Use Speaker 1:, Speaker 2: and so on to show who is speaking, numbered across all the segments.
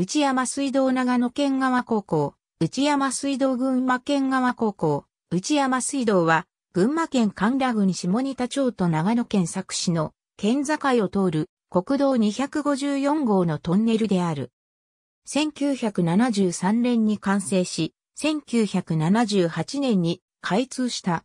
Speaker 1: 内山水道長野県側高校、内山水道群馬県側高校、内山水道は、群馬県神楽郡下仁田町と長野県佐久市の県境を通る国道254号のトンネルである。1973年に完成し、1978年に開通した。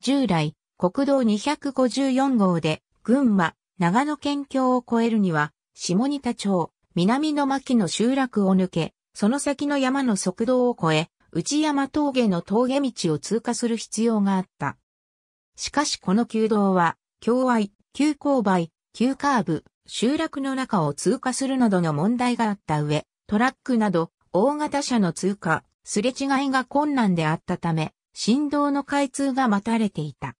Speaker 1: 従来、国道254号で群馬、長野県境を越えるには、下仁田町、南の牧の集落を抜け、その先の山の側道を越え、内山峠の峠道を通過する必要があった。しかしこの旧道は、境愛、急勾配、急カーブ、集落の中を通過するなどの問題があった上、トラックなど大型車の通過、すれ違いが困難であったため、振動の開通が待たれていた。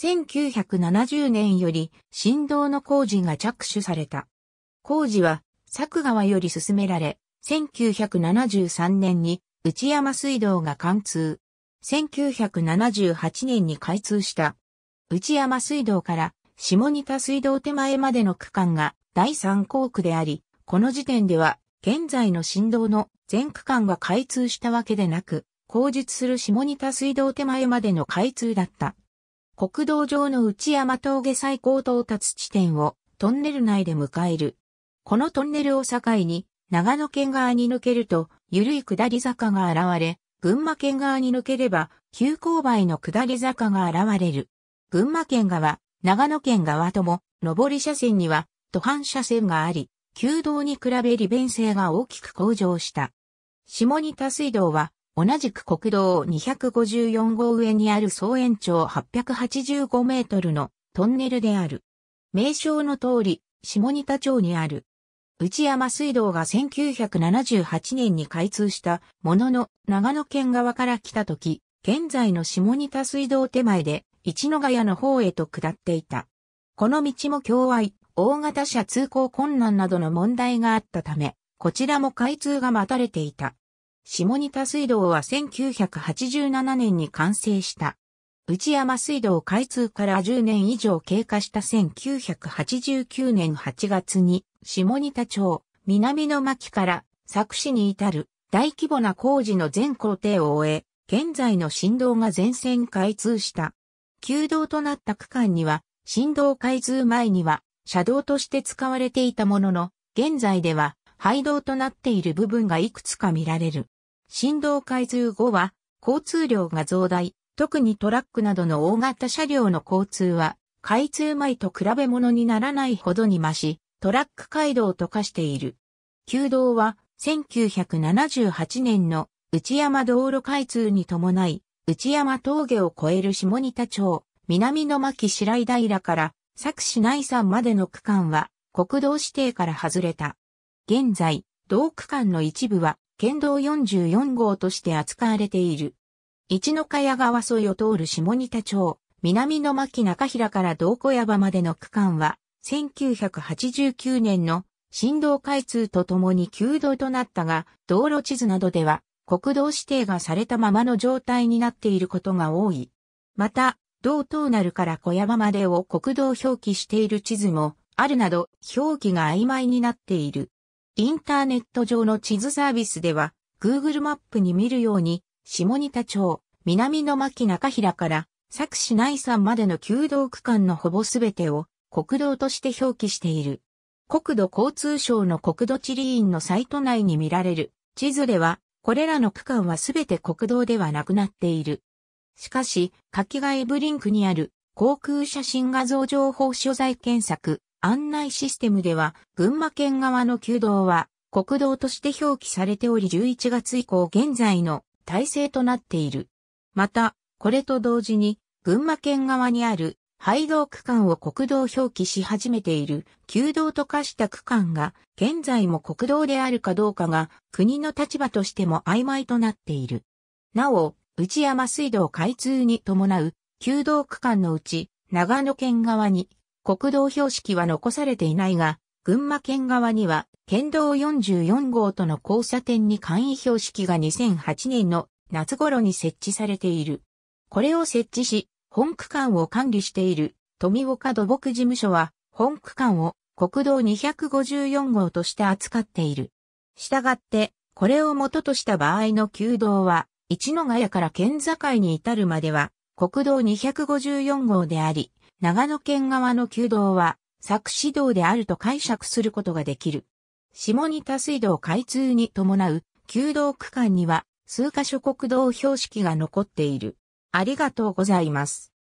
Speaker 1: 1970年より振動の工事が着手された。工事は作川より進められ、1973年に内山水道が貫通。1978年に開通した。内山水道から下仁田水道手前までの区間が第三工区であり、この時点では現在の振動の全区間が開通したわけでなく、後述する下仁田水道手前までの開通だった。国道上の内山峠最高到達地点をトンネル内で迎えるこのトンネルを境に、長野県側に抜けると、緩い下り坂が現れ、群馬県側に抜ければ、急勾配の下り坂が現れる。群馬県側、長野県側とも、上り車線には、途半車線があり、旧道に比べ利便性が大きく向上した。下仁田水道は、同じく国道254号上にある総延長885メートルのトンネルである。名称の通り、下仁田町にある内山水道が1978年に開通したものの長野県側から来た時、現在の下仁田水道手前で一野ヶ谷の方へと下っていた。この道も境外、大型車通行困難などの問題があったため、こちらも開通が待たれていた。下仁田水道は1987年に完成した。内山水道開通から10年以上経過した1989年8月に、下仁田町、南の巻から佐久市に至る大規模な工事の全工程を終え、現在の振動が全線開通した。旧道となった区間には、振動開通前には、車道として使われていたものの、現在では、廃道となっている部分がいくつか見られる。振動開通後は、交通量が増大、特にトラックなどの大型車両の交通は、開通前と比べ物にならないほどに増し、トラック街道と化している。旧道は、1978年の内山道路開通に伴い、内山峠を越える下仁田町、南の牧白井平から佐久市内山までの区間は国道指定から外れた。現在、同区間の一部は県道44号として扱われている。一の茅川沿いを通る下仁田町、南の牧中平から道小山までの区間は、1989年の振動開通とともに旧道となったが、道路地図などでは国道指定がされたままの状態になっていることが多い。また、道東なるから小山までを国道表記している地図もあるなど、表記が曖昧になっている。インターネット上の地図サービスでは、Google マップに見るように、下仁田町、南の牧中平から佐久市内山までの旧道区間のほぼすべてを国道として表記している。国土交通省の国土地理院のサイト内に見られる地図では、これらの区間はすべて国道ではなくなっている。しかし、柿ヶエブリンクにある航空写真画像情報所在検索案内システムでは、群馬県側の旧道は国道として表記されており11月以降現在の体制となっている。また、これと同時に、群馬県側にある廃道区間を国道表記し始めている、旧道と化した区間が、現在も国道であるかどうかが、国の立場としても曖昧となっている。なお、内山水道開通に伴う、旧道区間のうち、長野県側に、国道標識は残されていないが、群馬県側には、県道44号との交差点に簡易標識が2008年の夏頃に設置されている。これを設置し、本区間を管理している富岡土木事務所は、本区間を国道254号として扱っている。したがって、これを元とした場合の旧道は、一野ヶ谷から県境に至るまでは、国道254号であり、長野県側の旧道は、作指導であると解釈することができる。下仁田水道開通に伴う旧道区間には数カ所国道標識が残っている。ありがとうございます。